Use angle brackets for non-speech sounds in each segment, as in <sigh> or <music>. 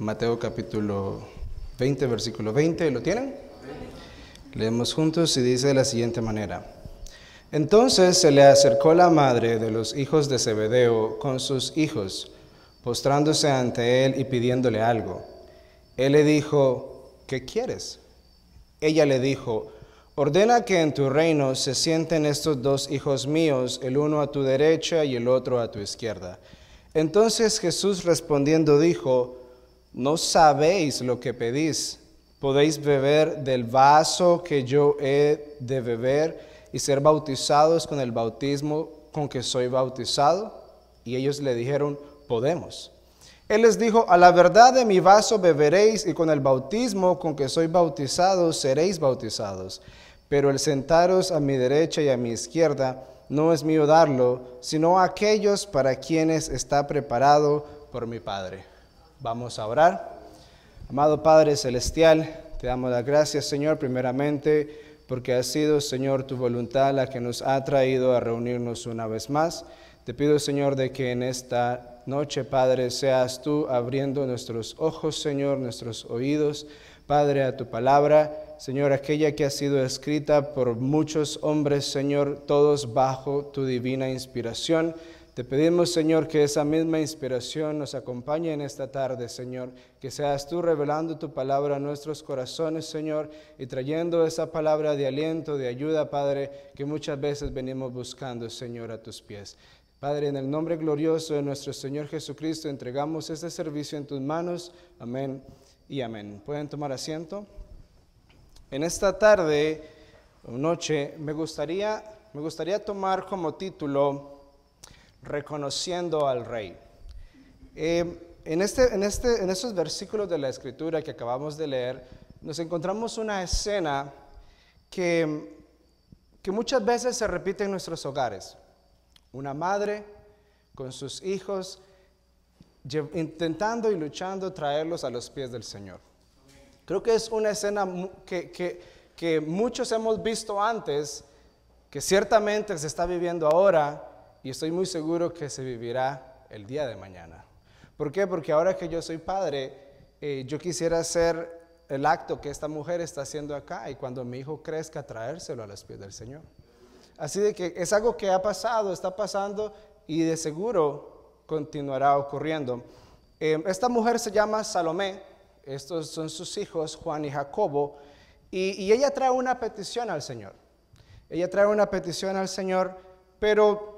Mateo capítulo 20, versículo 20. ¿Lo tienen? Leemos juntos y dice de la siguiente manera. Entonces se le acercó la madre de los hijos de Zebedeo con sus hijos, postrándose ante él y pidiéndole algo. Él le dijo, ¿qué quieres? Ella le dijo, ordena que en tu reino se sienten estos dos hijos míos, el uno a tu derecha y el otro a tu izquierda. Entonces Jesús respondiendo dijo, no sabéis lo que pedís. Podéis beber del vaso que yo he de beber y ser bautizados con el bautismo con que soy bautizado. Y ellos le dijeron, podemos. Él les dijo, a la verdad de mi vaso beberéis y con el bautismo con que soy bautizado seréis bautizados. Pero el sentaros a mi derecha y a mi izquierda no es mío darlo, sino a aquellos para quienes está preparado por mi Padre. Vamos a orar. Amado Padre Celestial, te damos las gracias, Señor, primeramente porque ha sido, Señor, tu voluntad la que nos ha traído a reunirnos una vez más. Te pido, Señor, de que en esta noche, Padre, seas tú abriendo nuestros ojos, Señor, nuestros oídos, Padre, a tu palabra. Señor, aquella que ha sido escrita por muchos hombres, Señor, todos bajo tu divina inspiración. Te pedimos, Señor, que esa misma inspiración nos acompañe en esta tarde, Señor, que seas tú revelando tu palabra a nuestros corazones, Señor, y trayendo esa palabra de aliento, de ayuda, Padre, que muchas veces venimos buscando, Señor, a tus pies. Padre, en el nombre glorioso de nuestro Señor Jesucristo, entregamos este servicio en tus manos. Amén y amén. ¿Pueden tomar asiento? En esta tarde o noche me gustaría, me gustaría tomar como título reconociendo al rey. Eh, en, este, en, este, en estos versículos de la escritura que acabamos de leer, nos encontramos una escena que, que muchas veces se repite en nuestros hogares. Una madre con sus hijos intentando y luchando traerlos a los pies del Señor. Creo que es una escena que, que, que muchos hemos visto antes, que ciertamente se está viviendo ahora, y estoy muy seguro que se vivirá el día de mañana. ¿Por qué? Porque ahora que yo soy padre, eh, yo quisiera hacer el acto que esta mujer está haciendo acá y cuando mi hijo crezca traérselo a los pies del Señor. Así de que es algo que ha pasado, está pasando y de seguro continuará ocurriendo. Eh, esta mujer se llama Salomé, estos son sus hijos Juan y Jacobo, y, y ella trae una petición al Señor. Ella trae una petición al Señor, pero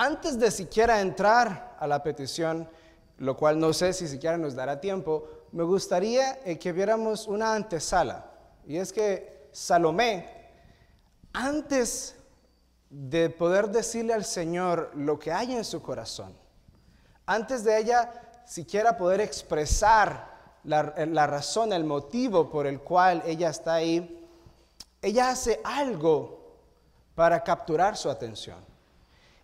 antes de siquiera entrar a la petición, lo cual no sé si siquiera nos dará tiempo, me gustaría eh, que viéramos una antesala. Y es que Salomé, antes de poder decirle al Señor lo que hay en su corazón, antes de ella siquiera poder expresar la, eh, razón, el motivo por el cual ella está ahí, ella hace algo para capturar su atención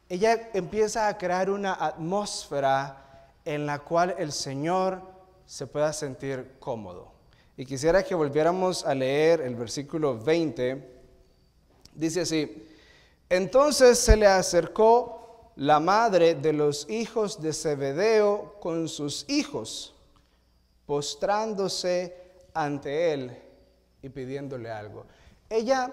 ella empieza a crear una atmósfera en la cual el Señor se pueda sentir cómodo. Y quisiera que volviéramos a leer el versículo 20. Dice así, entonces se le acercó la madre de los hijos de Zebedeo con sus hijos, postrándose ante él y pidiéndole algo. Ella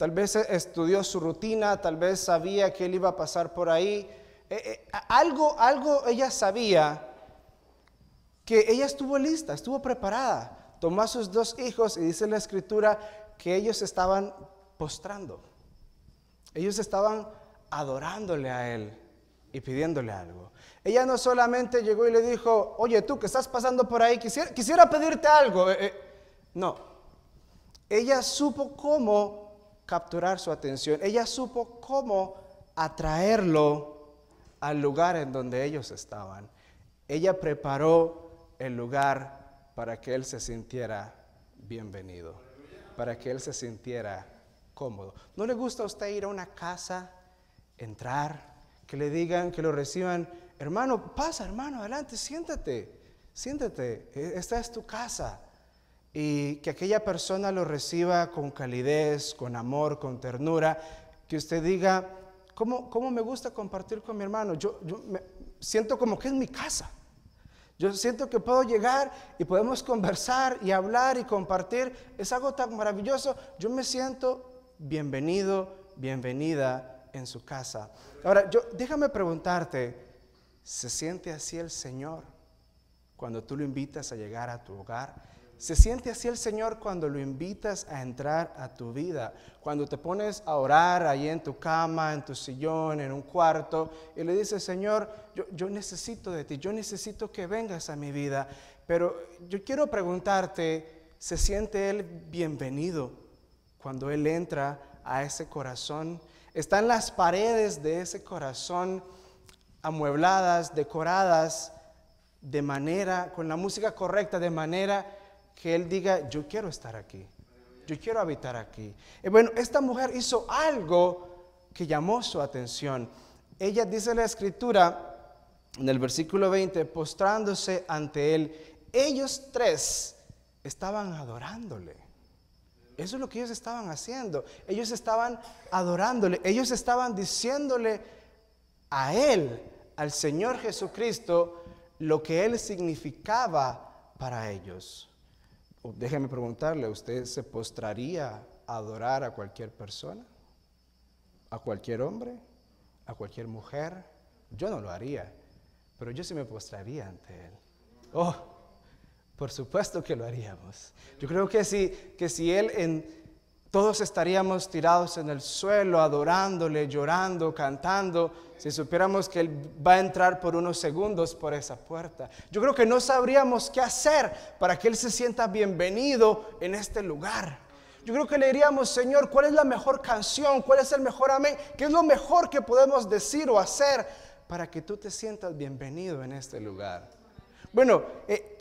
Tal vez e-, estudió su rutina, tal vez sabía que él iba a pasar por ahí. E, e, algo, algo ella sabía que ella estuvo lista, estuvo preparada. Tomó a sus dos hijos y dice la escritura que ellos estaban postrando. Ellos estaban adorándole a él y pidiéndole algo. Ella no solamente llegó y le dijo, oye tú que estás pasando por ahí, quisiera, pedirte algo. no, ella supo cómo capturar su atención. Ella supo cómo atraerlo al lugar en donde ellos estaban. Ella preparó el lugar para que él se sintiera bienvenido, para que él se sintiera cómodo. ¿No le gusta a usted ir a una casa, entrar, que le digan, que lo reciban, hermano, pasa, hermano, adelante, siéntate, siéntate, e-, esta es tu casa? y que aquella persona lo reciba con calidez, con amor, con ternura, que usted diga, ¿cómo, me gusta compartir con mi hermano? Yo, me siento como que es mi casa. Yo siento que puedo llegar y podemos conversar y hablar y compartir. Es algo tan maravilloso. Yo me siento bienvenido, bienvenida en su casa. Ahora, yo, déjame preguntarte, ¿se siente así el Señor cuando tú lo invitas a llegar a tu hogar? Se siente así el Señor cuando lo invitas a entrar a tu vida, cuando te pones a orar ahí en tu cama, en tu sillón, en un cuarto, y le dices, Señor, yo, necesito de ti, yo necesito que vengas a mi vida, pero yo quiero preguntarte, ¿se siente Él bienvenido cuando Él entra a ese corazón? Están las paredes de ese corazón amuebladas, decoradas, de manera, con la música correcta, de manera que él diga, yo quiero estar aquí, yo quiero habitar aquí. Y bueno, esta mujer hizo algo que llamó su atención. Ella dice la escritura, en el versículo 20, postrándose ante él, ellos tres estaban adorándole. Eso es lo que ellos estaban haciendo. Ellos estaban adorándole, ellos estaban diciéndole a él, al Señor Jesucristo, lo que él significaba para ellos déjeme preguntarle, ¿usted se postraría a adorar a cualquier persona? ¿A cualquier hombre? ¿A cualquier mujer? Yo no lo haría, pero yo sí me postraría ante Él. Oh, por supuesto que lo haríamos. Yo creo que si, que si Él en, todos estaríamos tirados en el suelo, adorándole, llorando, cantando, si supiéramos que Él va a entrar por unos segundos por esa puerta. Yo creo que no sabríamos qué hacer para que Él se sienta bienvenido en este lugar. Yo creo que le diríamos, Señor, ¿cuál es la mejor canción? ¿Cuál es el mejor amén? ¿Qué es lo mejor que podemos decir o hacer para que tú te sientas bienvenido en este lugar? Bueno, eh,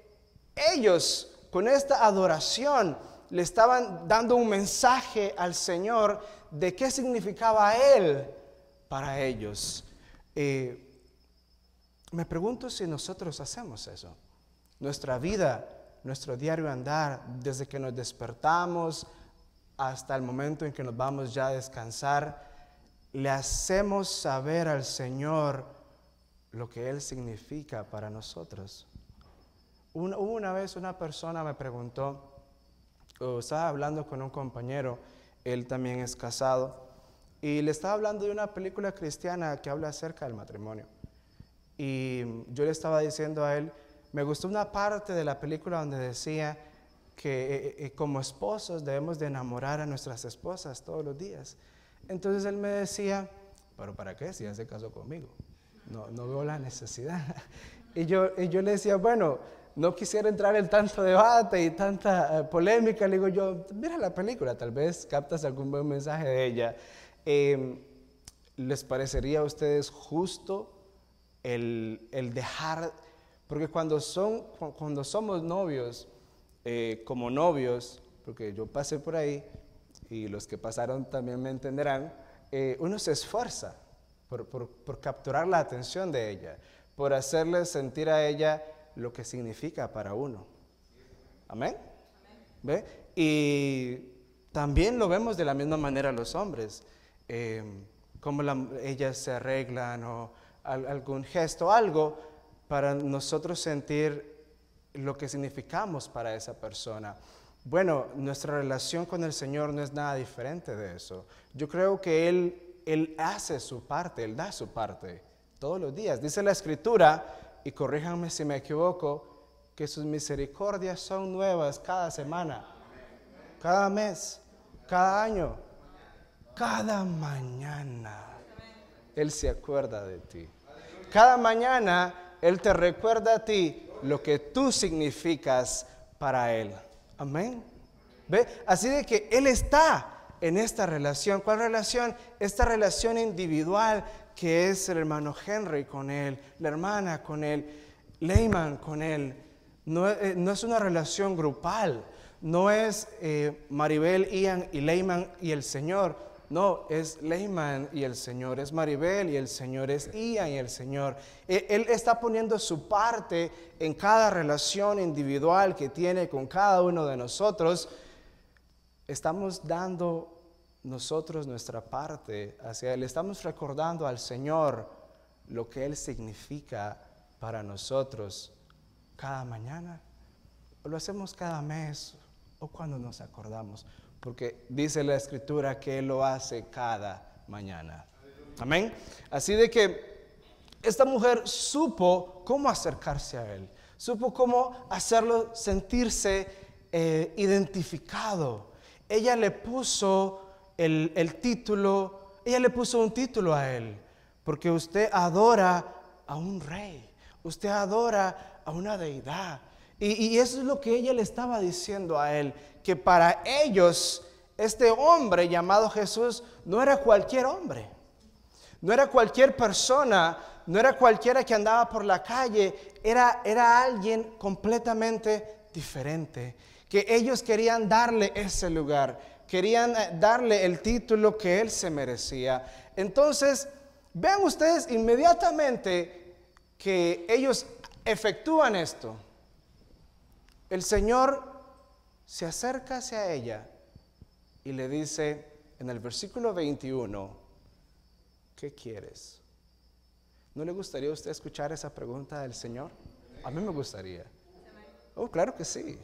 ellos con esta adoración le estaban dando un mensaje al Señor de qué significaba Él para ellos. me pregunto si nosotros hacemos eso. Nuestra vida, nuestro diario andar, desde que nos despertamos hasta el momento en que nos vamos ya a descansar, le hacemos saber al Señor lo que Él significa para nosotros. una vez una persona me preguntó, estaba hablando con un compañero, él también es casado, y le estaba hablando de una película cristiana que habla acerca del matrimonio. Y yo le estaba diciendo a él, me gustó una parte de la película donde decía que eh, eh, eh, como esposos debemos de enamorar a nuestras esposas todos los días. Entonces él me decía, pero ¿para qué si ya se casó conmigo? No, no veo la necesidad. <laughs> Y yo, y yo le decía, bueno, no quisiera entrar en tanto debate y tanta eh, polémica, le digo yo, mira la película, tal vez captas algún buen mensaje de ella. Em, ¿Les parecería a ustedes justo el, dejar, porque cuando, son, cuando somos novios, eh, como novios, porque yo pasé por ahí y los que pasaron también me entenderán, eh, uno se esfuerza por, por capturar la atención de ella, por hacerle sentir a ella lo que significa para uno. Amén. ¿Ve? Y también lo vemos de la misma manera los hombres, eh, como ellas se arreglan o algún gesto, algo, para nosotros sentir lo que significamos para esa persona. Bueno, nuestra relación con el Señor no es nada diferente de eso. Yo creo que Él, Él hace su parte, Él da su parte todos los días. Dice la Escritura y corríjanme si me equivoco, que sus misericordias son nuevas cada semana, cada mes, cada año, cada mañana. Él se acuerda de ti. Cada mañana Él te recuerda a ti lo que tú significas para Él. Amén. ¿Ve? Así de que Él está en esta relación. ¿Cuál relación? Esta relación individual que es el hermano Henry con él, la hermana con él, Leyman con él. Eh, no, es una relación grupal, no es eh, Maribel, Ian y Leyman y el Señor. No, es Leyman y el Señor, es Maribel y el Señor, es Ian y el Señor. Él, e, él está poniendo su parte en cada relación individual que tiene con cada uno de nosotros. Estamos dando nosotros nuestra parte hacia Él. Estamos recordando al Señor lo que Él significa para nosotros cada mañana. Lo hacemos cada mes o cuando nos acordamos, porque dice la escritura que Él lo hace cada mañana. Amén. Así de que esta mujer supo cómo acercarse a Él, supo cómo hacerlo sentirse eh, identificado. Ella le puso el, título, ella le puso un título a él, porque usted adora a un rey, usted adora a una deidad. Y, eso es lo que ella le estaba diciendo a él, que para ellos este hombre llamado Jesús no era cualquier hombre, no era cualquier persona, no era cualquiera que andaba por la calle, era, era alguien completamente diferente, que ellos querían darle ese lugar, querían eh, darle el título que él se merecía. Entonces, vean ustedes inmediatamente que ellos efectúan esto. El Señor se acerca hacia ella y le dice en el versículo 21, ¿qué quieres? ¿No le gustaría a usted escuchar esa pregunta del Señor? A mí me gustaría. Oh, claro que sí.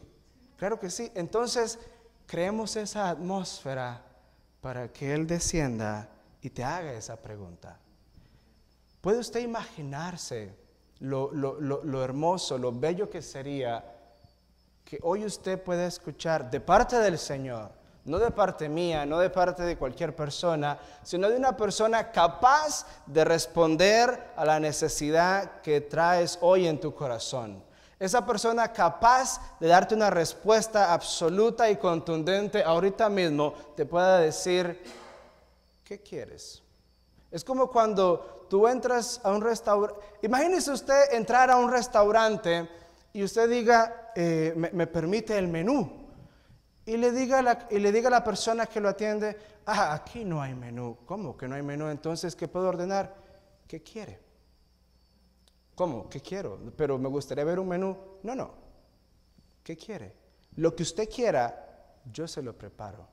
Claro que sí. Entonces, creemos esa atmósfera para que Él descienda y te haga esa pregunta. ¿Puede usted imaginarse lo, hermoso, lo bello que sería que hoy usted pueda escuchar de parte del Señor, no de parte mía, no de parte de cualquier persona, sino de una persona capaz de responder a la necesidad que traes hoy en tu corazón? Esa persona capaz de darte una respuesta absoluta y contundente ahorita mismo te pueda decir, ¿qué quieres? Es como cuando tú entras a un restaurante. Imagínese usted entrar a un restaurante y usted diga, eh, me, permite el menú. Y le, diga y le diga a la persona que lo atiende, ah, aquí no hay menú. ¿Cómo que no hay menú? Entonces, ¿qué puedo ordenar? ¿Qué quiere? ¿Cómo? ¿Qué quiero? Pero me gustaría ver un menú. No, no. ¿Qué quiere? Lo que usted quiera, yo se lo preparo.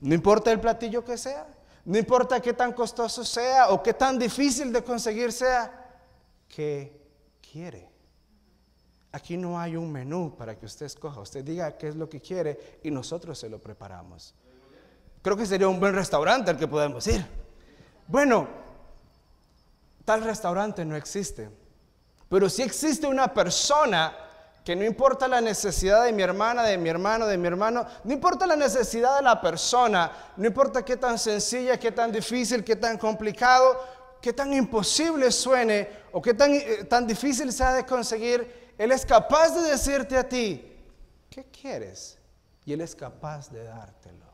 No importa el platillo que sea, no importa qué tan costoso sea o qué tan difícil de conseguir sea, ¿qué quiere? Aquí no hay un menú para que usted escoja. Usted diga qué es lo que quiere y nosotros se lo preparamos. Creo que sería un buen restaurante al que podemos ir. Bueno, tal restaurante no existe. Pero si existe una persona que no importa la necesidad de mi hermana, de mi hermano, de mi hermano, no importa la necesidad de la persona, no importa qué tan sencilla, qué tan difícil, qué tan complicado, qué tan imposible suene o qué tan, eh, tan difícil sea de conseguir, Él es capaz de decirte a ti, ¿qué quieres? Y Él es capaz de dártelo,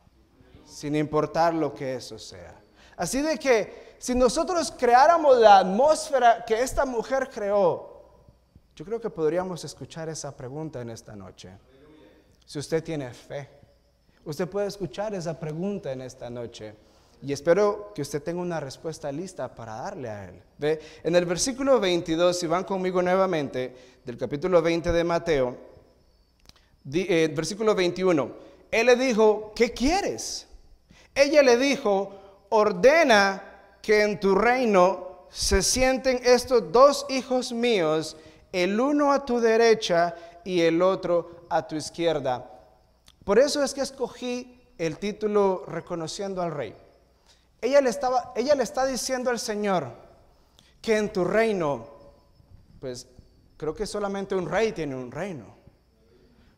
sin importar lo que eso sea. Así de que si nosotros creáramos la atmósfera que esta mujer creó, yo creo que podríamos escuchar esa pregunta en esta noche. Si usted tiene fe, usted puede escuchar esa pregunta en esta noche. Y espero que usted tenga una respuesta lista para darle a él. ¿Ve? En el versículo 22, si van conmigo nuevamente, del capítulo 20 de Mateo, eh, versículo 21, él le dijo, ¿qué quieres? Ella le dijo, ordena que en tu reino se sienten estos dos hijos míos el uno a tu derecha y el otro a tu izquierda. Por eso es que escogí el título Reconociendo al Rey. Ella le, estaba, ella le está diciendo al Señor que en tu reino, pues creo que solamente un rey tiene un reino.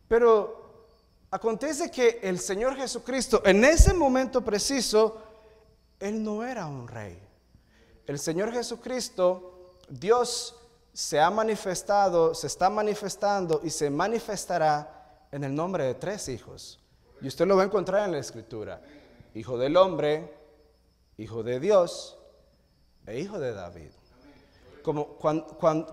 Pero acontece que el Señor Jesucristo, en ese momento preciso, Él no era un rey. El Señor Jesucristo, Dios, se ha manifestado, se está manifestando y se manifestará en el nombre de tres hijos. Y usted lo va a encontrar en la escritura. Hijo del hombre, hijo de Dios e hijo de David. Como cuando,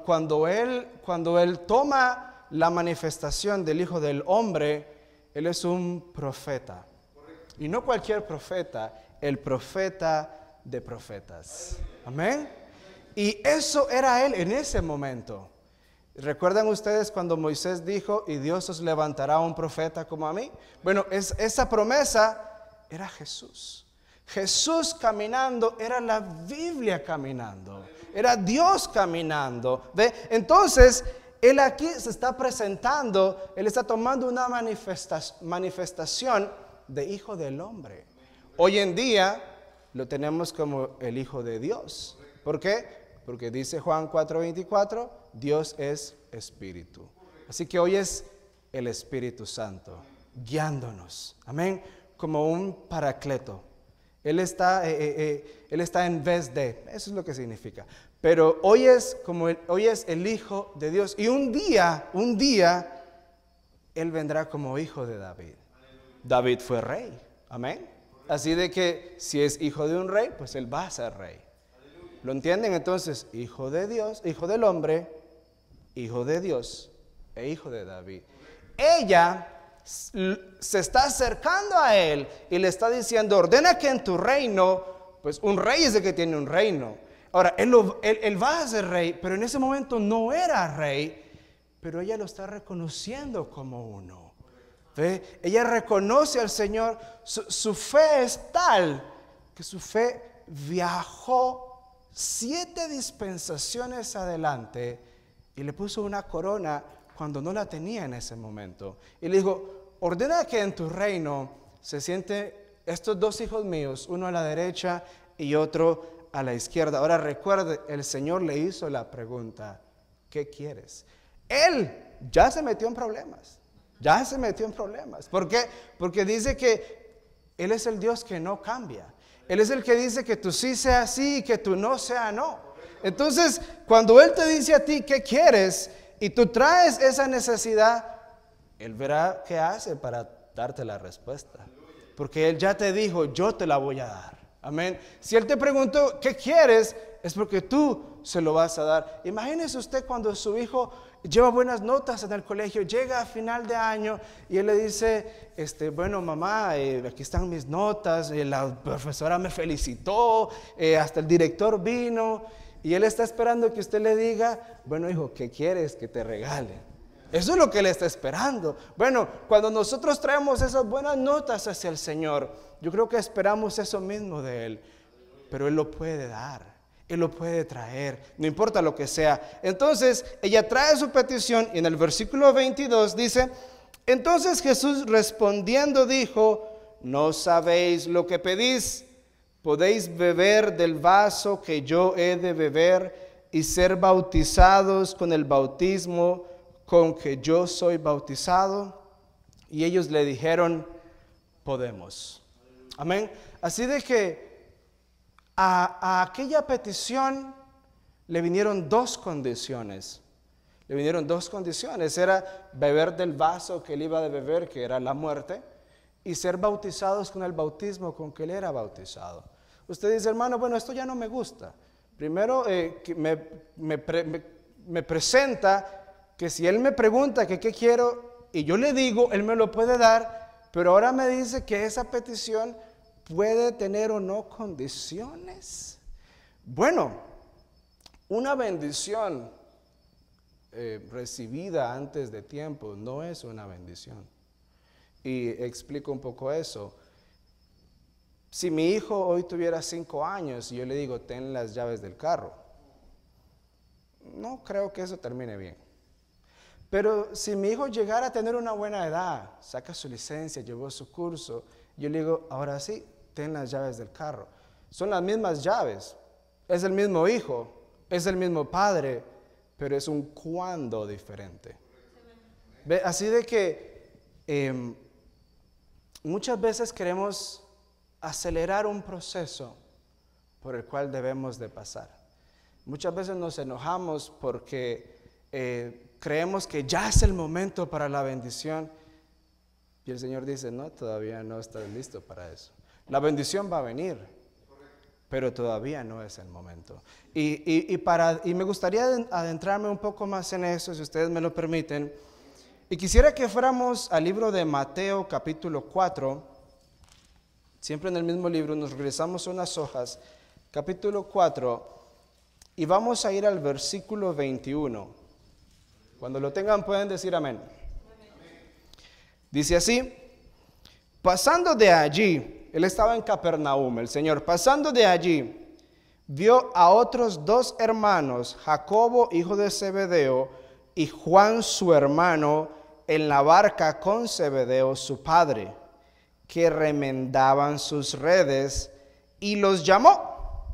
cuando, él, cuando él toma la manifestación del hijo del hombre, él es un profeta. Y no cualquier profeta, el profeta de profetas. Amén. Y eso era él en ese momento. ¿Recuerdan ustedes cuando Moisés dijo, y Dios os levantará un profeta como a mí? Bueno, esa promesa era Jesús. Jesús caminando era la Biblia caminando, era Dios caminando. ¿Ve? Entonces, Él aquí se está presentando, Él está tomando una manifestación de Hijo del Hombre. Hoy en día lo tenemos como el Hijo de Dios. ¿Por qué? Porque dice Juan 4:24, Dios es espíritu. Así que hoy es el Espíritu Santo, guiándonos. Amén. Como un paracleto. Él está, eh, eh, eh, él está en vez de. Eso es lo que significa. Pero hoy es como hoy es el Hijo de Dios. Y un día, un día, Él vendrá como hijo de David. David fue rey. Amén. Así de que si es hijo de un rey, pues Él va a ser rey. ¿Lo entienden? Entonces, hijo de Dios, hijo del hombre, hijo de Dios e hijo de David. Ella se está acercando a él y le está diciendo, ordena que en tu reino, pues un rey es el que tiene un reino. Ahora, él, va a ser rey, pero en ese momento no era rey, pero ella lo está reconociendo como uno. Ella reconoce al Señor, su, su fe es tal que su fe viajó siete dispensaciones adelante y le puso una corona cuando no la tenía en ese momento. Y le dijo, ordena que en tu reino se siente estos dos hijos míos, uno a la derecha y otro a la izquierda. Ahora recuerde, el Señor le hizo la pregunta, ¿qué quieres? Él ya se metió en problemas, ya se metió en problemas. ¿Por qué? Porque dice que Él es el Dios que no cambia. Él es el que dice que tu sí sea sí y que tu no sea no. Entonces, cuando Él te dice a ti qué quieres y tú traes esa necesidad, Él verá qué hace para darte la respuesta. Porque Él ya te dijo, yo te la voy a dar. Amén. Si Él te preguntó, ¿qué quieres? Es porque tú se lo vas a dar. Imagínese usted cuando su hijo lleva buenas notas en el colegio, llega a final de año y él le dice, este, bueno mamá, eh, aquí están mis notas, eh, la profesora me felicitó, eh, hasta el director vino y él está esperando que usted le diga, bueno hijo, ¿qué quieres que te regale? Eso es lo que él está esperando. Bueno, cuando nosotros traemos esas buenas notas hacia el Señor, yo creo que esperamos eso mismo de él, pero él lo puede dar. Él lo puede traer, no importa lo que sea. Entonces, ella trae su petición y en el versículo 22 dice, entonces Jesús respondiendo dijo, no sabéis lo que pedís, podéis beber del vaso que yo he de beber y ser bautizados con el bautismo con que yo soy bautizado. Y ellos le dijeron, podemos. Amén. Así de que a, aquella petición le vinieron dos condiciones. Le vinieron dos condiciones. Era beber del vaso que él iba a beber, que era la muerte, y ser bautizados con el bautismo con que él era bautizado. Usted dice, hermano, bueno, esto ya no me gusta. Primero eh, me, presenta que si él me pregunta que qué quiero y yo le digo, él me lo puede dar, pero ahora me dice que esa petición puede tener o no condiciones. Bueno, una bendición eh, recibida antes de tiempo no es una bendición. Y explico un poco eso. Si mi hijo hoy tuviera cinco años y yo le digo, ten las llaves del carro, no creo que eso termine bien. Pero si mi hijo llegara a tener una buena edad, saca su licencia, llevó su curso, yo le digo, ahora sí, en las llaves del carro. Son las mismas llaves, es el mismo hijo, es el mismo padre, pero es un cuando diferente. Así de que em, muchas veces queremos acelerar un proceso por el cual debemos de pasar. Muchas veces nos enojamos porque eh, creemos que ya es el momento para la bendición y el Señor dice, no, todavía no estás listo para eso. La bendición va a venir, pero todavía no es el momento. Y, para, y me gustaría adentrarme un poco más en eso, si ustedes me lo permiten. Y quisiera que fuéramos al libro de Mateo capítulo 4, siempre en el mismo libro, nos regresamos unas hojas, capítulo 4, y vamos a ir al versículo 21. Cuando lo tengan pueden decir amén. Dice así, pasando de allí, él estaba en Capernaum, el Señor. Pasando de allí, vio a otros dos hermanos, Jacobo, hijo de Zebedeo, y Juan, su hermano, en la barca con Zebedeo, su padre, que remendaban sus redes, y los llamó.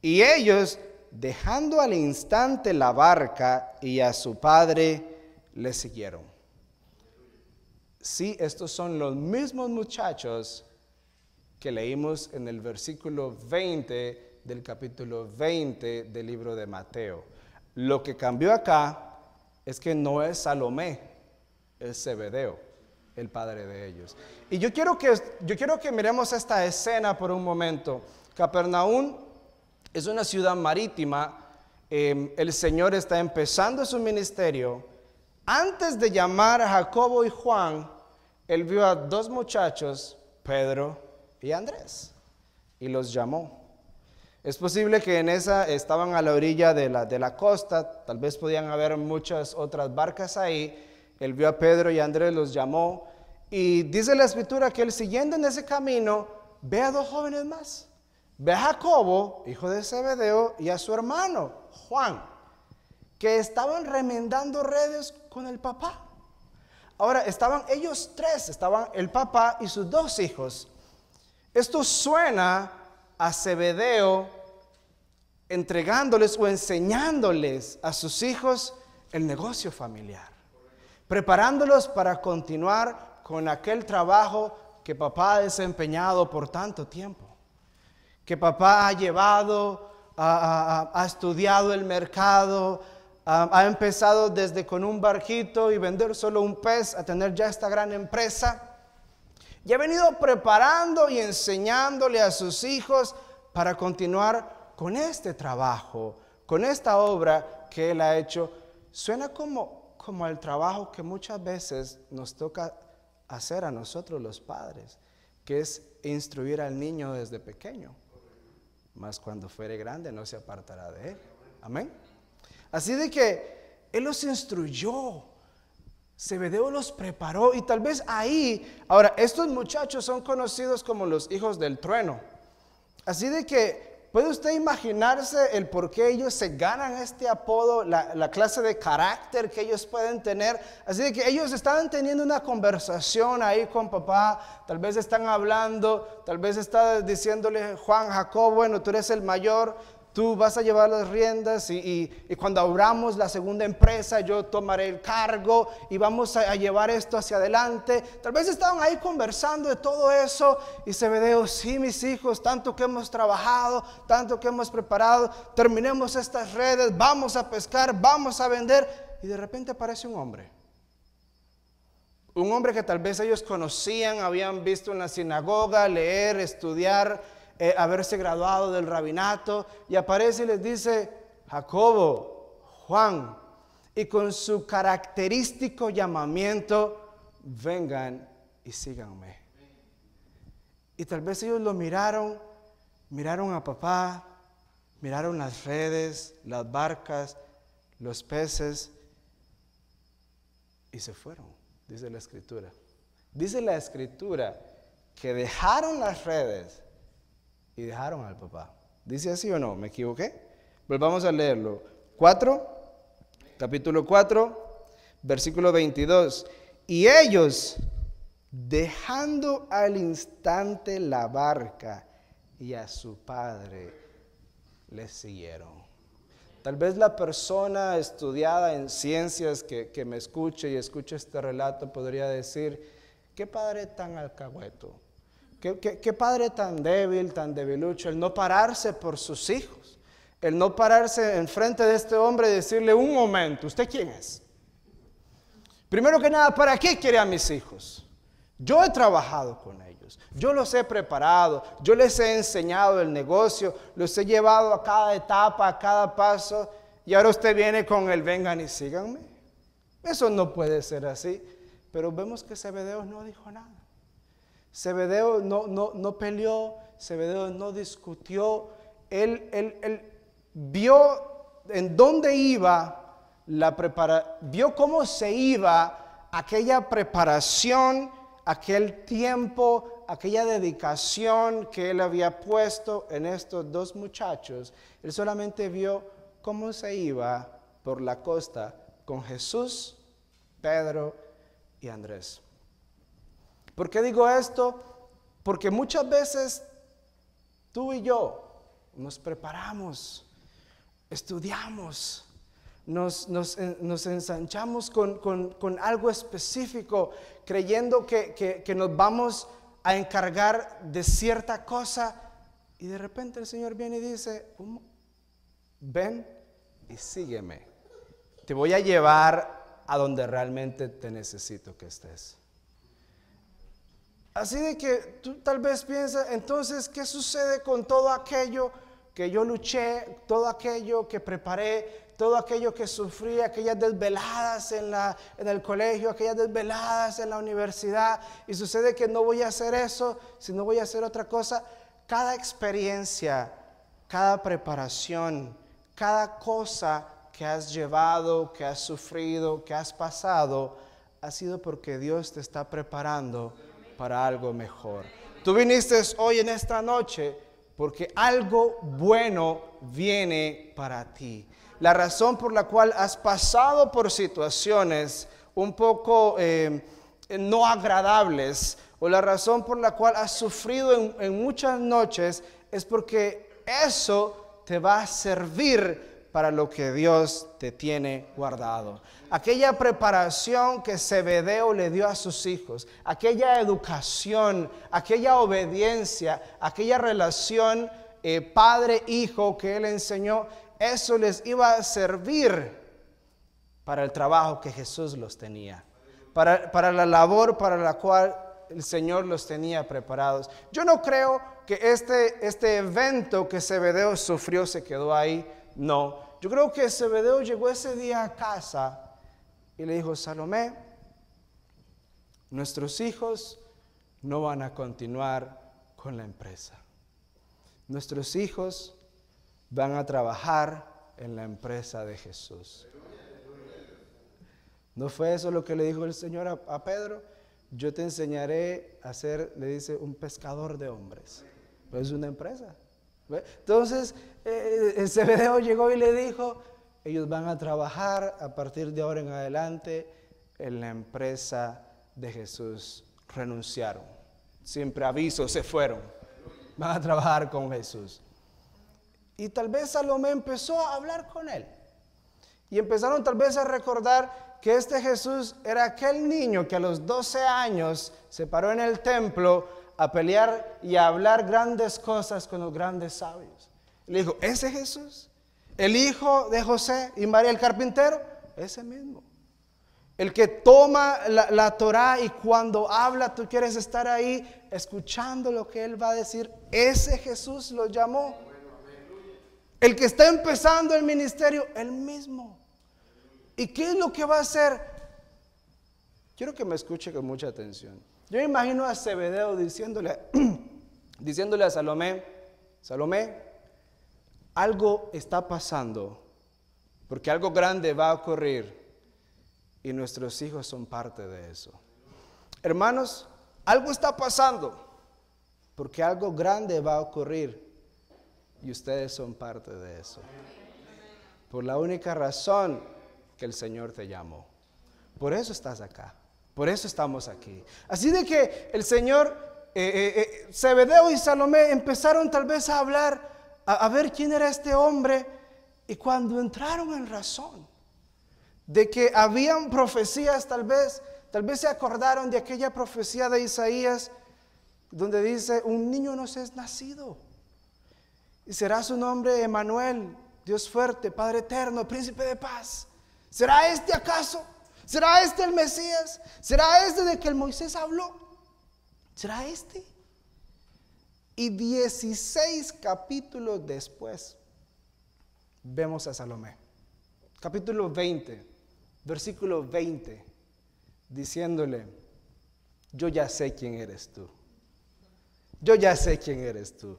Y ellos, dejando al instante la barca y a su padre, le siguieron. Sí, estos son los mismos muchachos que leímos en el versículo 20 del capítulo 20 del libro de Mateo. Lo que cambió acá es que no es Salomé, es Zebedeo, el padre de ellos. Y yo quiero que, yo quiero que miremos esta escena por un momento. Capernaum es una ciudad marítima. Em, el Señor está empezando su ministerio. Antes de llamar a Jacobo y Juan, él vio a dos muchachos, Pedro y Andrés y los llamó. Es posible que en esa estaban a la orilla de la, de la costa, tal vez podían haber muchas otras barcas ahí. Él vio a Pedro y Andrés, los llamó y dice la escritura que él siguiendo en ese camino ve a dos jóvenes más. Ve a Jacobo, hijo de Zebedeo, y a su hermano, Juan, que estaban remendando redes con el papá. Ahora, estaban ellos tres, estaban el papá y sus dos hijos. Esto suena a cebedeo entregándoles o enseñándoles a sus hijos el negocio familiar, preparándolos para continuar con aquel trabajo que papá ha desempeñado por tanto tiempo, que papá ha llevado, ha, estudiado el mercado, ha, empezado desde con un barquito y vender solo un pez a tener ya esta gran empresa y ha venido preparando y enseñándole a sus hijos para continuar con este trabajo, con esta obra que Él ha hecho. Suena como, como el trabajo que muchas veces nos toca hacer a nosotros los padres, que es instruir al niño desde pequeño, Más cuando fuere grande no se apartará de Él. Amén. Así de que Él los instruyó Zebedeo los preparó y tal vez ahí, ahora, estos muchachos son conocidos como los hijos del trueno. Así de que, ¿puede usted imaginarse el por qué ellos se ganan este apodo, la, clase de carácter que ellos pueden tener? Así de que ellos estaban teniendo una conversación ahí con papá, tal vez están hablando, tal vez está diciéndole, Juan, Jacob, bueno, tú eres el mayor, tú vas a llevar las riendas y, cuando abramos la segunda empresa yo tomaré el cargo y vamos a, llevar esto hacia adelante. Tal vez estaban ahí conversando de todo eso y se ve, oh, sí, mis hijos, tanto que hemos trabajado, tanto que hemos preparado, terminemos estas redes, vamos a pescar, vamos a vender. Y de repente aparece un hombre. Un hombre que tal vez ellos conocían, habían visto en la sinagoga, leer, estudiar eh, haberse graduado del rabinato, y aparece y les dice, Jacobo, Juan, y con su característico llamamiento, vengan y síganme. Y tal vez ellos lo miraron, miraron a papá, miraron las redes, las barcas, los peces, y se fueron, dice la escritura. Dice la escritura que dejaron las redes, y dejaron al papá. ¿Dice así o no? ¿Me equivoqué? Volvamos a leerlo. 4, capítulo 4, versículo 22. Y ellos, dejando al instante la barca y a su padre, le siguieron. Tal vez la persona estudiada en ciencias que, que me escuche y escuche este relato podría decir, qué padre tan alcahueto Qué, padre tan débil, tan debilucho, el no pararse por sus hijos, el no pararse enfrente de este hombre y decirle, un momento, ¿usted quién es? Primero que nada, ¿para qué quiere a mis hijos? Yo he trabajado con ellos, yo los he preparado, yo les he enseñado el negocio, los he llevado a cada etapa, a cada paso, y ahora usted viene con el vengan y síganme. Eso no puede ser así, pero vemos que video no dijo nada. Zebedeo no, peleó, Zebedeo no discutió, él, vio en dónde iba la prepara vio cómo se iba aquella preparación, aquel tiempo, aquella dedicación que él había puesto en estos dos muchachos. Él solamente vio cómo se iba por la costa con Jesús, Pedro y Andrés. ¿Por qué digo esto? Porque muchas veces tú y yo nos preparamos, estudiamos, nos, eh, ensanchamos con, algo específico, creyendo que, que nos vamos a encargar de cierta cosa y de repente el Señor viene y dice, ven y sígueme. Te voy a llevar a donde realmente te necesito que estés. Así de que tú tal vez piensas, entonces, ¿qué sucede con todo aquello que yo luché, todo aquello que preparé, todo aquello que sufrí, aquellas desveladas en, el colegio, aquellas desveladas en la universidad? Y sucede que no voy a hacer eso, sino voy a hacer otra cosa. Cada experiencia, cada preparación, cada cosa que has llevado, que has sufrido, que has pasado, ha sido porque Dios te está preparando para algo mejor. Tú viniste hoy en esta noche porque algo bueno viene para ti. La razón por la cual has pasado por situaciones un poco eh, no agradables o la razón por la cual has sufrido en, en muchas noches es porque eso te va a servir para lo que Dios te tiene guardado. Aquella preparación que Zebedeo le dio a sus hijos, aquella educación, aquella obediencia, aquella relación eh, padre-hijo que él enseñó, eso les iba a servir para el trabajo que Jesús los tenía, para, la labor para la cual el Señor los tenía preparados. Yo no creo que este, este evento que Zebedeo sufrió se quedó ahí, no yo creo que Zebedeo llegó ese día a casa y le dijo, Salomé, nuestros hijos no van a continuar con la empresa. Nuestros hijos van a trabajar en la empresa de Jesús. ¿No fue eso lo que le dijo el Señor a, Pedro? Yo te enseñaré a ser, le dice, un pescador de hombres. Pues es una empresa. Entonces, ese eh, Cebedeo llegó y le dijo, ellos van a trabajar a partir de ahora en adelante en la empresa de Jesús. Renunciaron. Siempre aviso, se fueron. Van a trabajar con Jesús. Y tal vez Salomé empezó a hablar con él. Y empezaron tal vez a recordar que este Jesús era aquel niño que a los 12 años se paró en el templo a pelear y a hablar grandes cosas con los grandes sabios. Le dijo, ¿ese Jesús? El hijo de José y María el carpintero, ese mismo. El que toma la, la Torah y cuando habla tú quieres estar ahí escuchando lo que él va a decir. Ese Jesús lo llamó. El que está empezando el ministerio, el mismo. ¿Y qué es lo que va a hacer? Quiero que me escuche con mucha atención. Yo me imagino a Zebedeo diciéndole, <clears throat> diciéndole a Salomé, Salomé, algo está pasando, porque algo grande va a ocurrir y nuestros hijos son parte de eso. Hermanos, algo está pasando, porque algo grande va a ocurrir y ustedes son parte de eso. Por la única razón que el Señor te llamó. Por eso estás acá. Por eso estamos aquí. Así de que el Señor, eh, eh, eh Zebedeo y Salomé empezaron tal vez a hablar, a, ver quién era este hombre. Y cuando entraron en razón de que habían profecías tal vez, tal vez se acordaron de aquella profecía de Isaías donde dice, un niño nos es nacido. Y será su nombre Emanuel, Dios fuerte, Padre eterno, príncipe de paz. ¿Será este acaso? ¿Será este el Mesías? ¿Será este de que el Moisés habló? ¿Será este? Y 16 capítulos después vemos a Salomé. Capítulo 20, versículo 20, diciéndole, yo ya sé quién eres tú. Yo ya sé quién eres tú.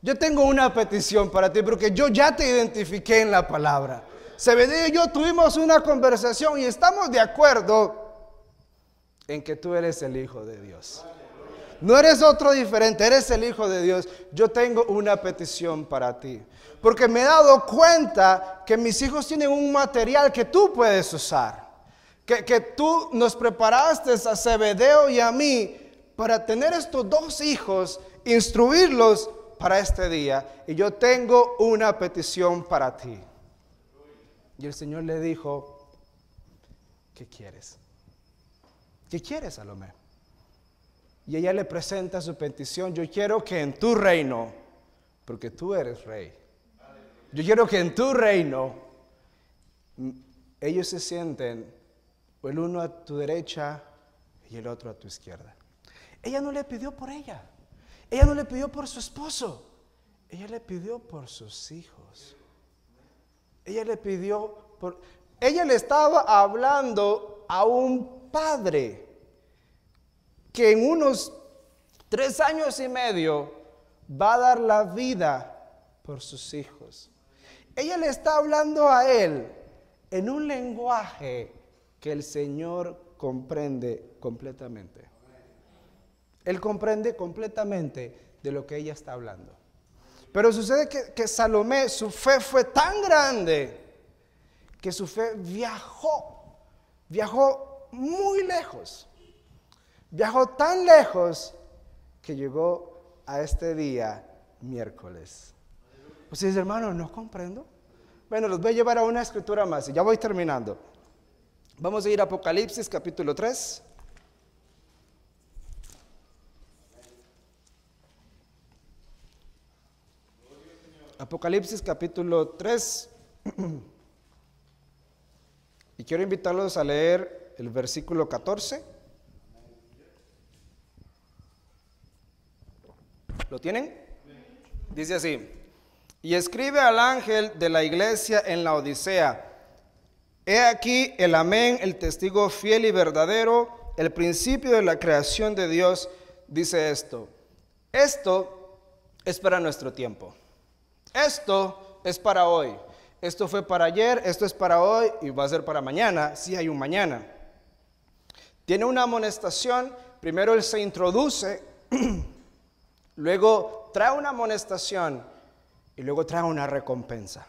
Yo tengo una petición para ti porque yo ya te identifiqué en la palabra. Sebedeo y yo tuvimos una conversación y estamos de acuerdo en que tú eres el Hijo de Dios. No eres otro diferente, eres el Hijo de Dios. Yo tengo una petición para ti. Porque me he dado cuenta que mis hijos tienen un material que tú puedes usar. Que, tú nos preparaste a Zebedeo y a mí para tener estos dos hijos, instruirlos para este día. Y yo tengo una petición para ti. Y el Señor le dijo, ¿qué quieres? ¿Qué quieres, Salomé? Y ella le presenta su petición, yo quiero que en tu reino, porque tú eres rey, yo quiero que en tu reino ellos se sienten el uno a tu derecha y el otro a tu izquierda. Ella no le pidió por ella, ella no le pidió por su esposo, ella le pidió por sus hijos. Ella le pidió, ella le estaba hablando a un padre que en unos tres años y medio va a dar la vida por sus hijos. Ella le está hablando a él en un lenguaje que el Señor comprende completamente. Él comprende completamente de lo que ella está hablando. Pero sucede que, Salomé, su fe fue tan grande que su fe viajó, viajó muy lejos. Viajó tan lejos que llegó a este día miércoles. ¿Pues hermano, hermanos, no comprendo. Bueno, los voy a llevar a una escritura más y ya voy terminando. Vamos a ir a Apocalipsis capítulo 3. Apocalipsis capítulo 3. <clears throat> Y quiero invitarlos a leer el versículo 14. ¿Lo tienen? Dice así. Y escribe al ángel de la iglesia en la Odisea. He aquí el amén, el testigo fiel y verdadero, el principio de la creación de Dios, dice esto. Esto es para nuestro tiempo. Esto es para hoy. Esto fue para ayer, esto es para hoy y va a ser para mañana, si hay un mañana. Tiene una amonestación, primero él se introduce, <clears throat> luego trae una amonestación y luego trae una recompensa.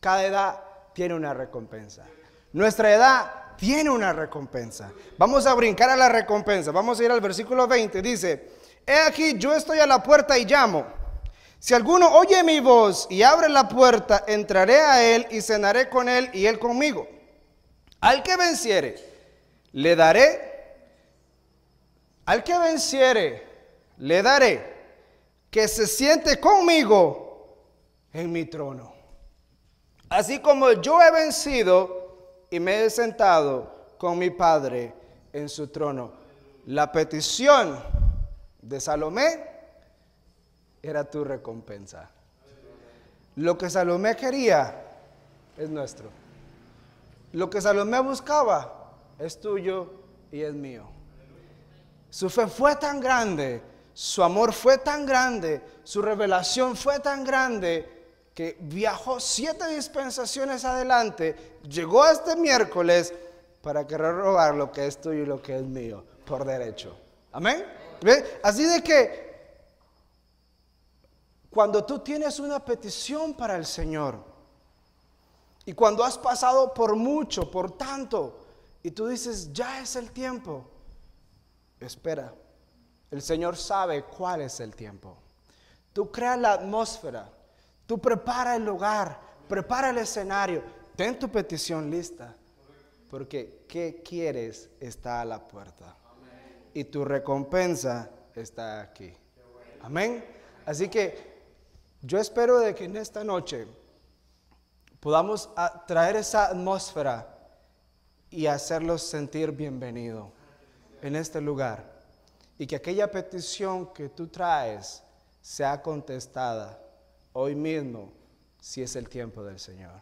Cada edad tiene una recompensa. Nuestra edad tiene una recompensa. Vamos a brincar a la recompensa. Vamos a ir al versículo 20. Dice, he aquí, yo estoy a la puerta y llamo. Si alguno oye mi voz y abre la puerta, entraré a él y cenaré con él y él conmigo. Al que venciere, le daré. Al que venciere, le daré que se siente conmigo en mi trono. Así como yo he vencido y me he sentado con mi Padre en su trono. La petición de Salomé era tu recompensa. Lo que Salomé quería es nuestro. Lo que Salomé buscaba es tuyo y es mío. Su fe fue tan grande, su amor fue tan grande, su revelación fue tan grande que viajó siete dispensaciones adelante, llegó este miércoles para querer robar lo que es tuyo y lo que es mío, por derecho. Amén. Así de que cuando tú tienes una petición para el Señor y cuando has pasado por mucho, por tanto, y tú dices, ya es el tiempo, espera, el Señor sabe cuál es el tiempo. Tú creas la atmósfera, tú prepara el lugar, prepara el escenario, ten tu petición lista, porque qué quieres está a la puerta y tu recompensa está aquí. Amén. Así que yo espero de que en esta noche podamos ah, traer esa atmósfera y hacerlos sentir bienvenido en este lugar y que aquella petición que tú traes sea contestada hoy mismo si es el tiempo del Señor.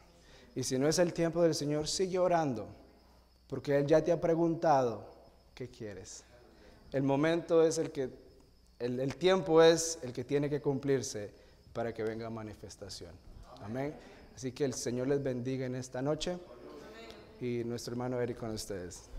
Y si no es el tiempo del Señor, sigue orando, porque Él ya te ha preguntado qué quieres. El momento es el que, el, el tiempo es el que tiene que cumplirse para que venga manifestación. Amén. Así que el Señor les bendiga en esta noche y nuestro hermano Eric con ustedes.